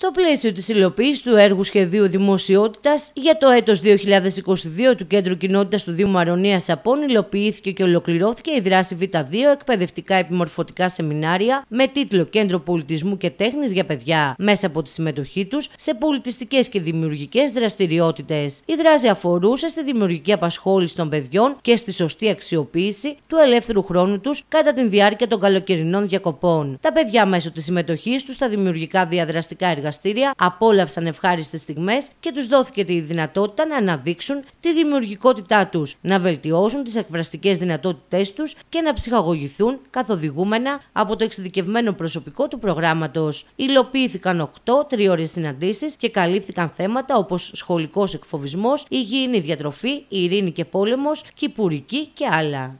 Στο πλαίσιο της υλοποίησης του έργου σχεδίου δημοσιότητας για το έτος 2022 του Κέντρου Κοινότητας του Δήμου Αρωνίας Σαπών υλοποιήθηκε και ολοκληρώθηκε η δράση Β2 εκπαιδευτικά επιμορφωτικά σεμινάρια με τίτλο Κέντρο Πολιτισμού και τέχνης για παιδιά μέσα από τη συμμετοχή τους, σε πολιτιστικές και δημιουργικές δραστηριότητες. Η δράση αφορούσε στη δημιουργική απασχόληση των παιδιών και στη σωστή αξιοποίηση του ελεύθερου χρόνου τους κατά τη διάρκεια των καλοκαιρινών διακοπών. Τα παιδιά μέσω της συμμετοχής τους, στα δημιουργικά διαδραστικά εργαλεία εργαστήρια απόλαυσαν ευχάριστες στιγμές και τους δόθηκε τη δυνατότητα να αναδείξουν τη δημιουργικότητά τους, να βελτιώσουν τις εκφραστικές δυνατότητές τους και να ψυχαγωγηθούν καθοδηγούμενα από το εξειδικευμένο προσωπικό του προγράμματος. Υλοποιήθηκαν 8 τριώρες συναντήσεις και καλύφθηκαν θέματα όπως σχολικός εκφοβισμός, υγιεινή διατροφή, ειρήνη και πόλεμος, κυπουρική και άλλα.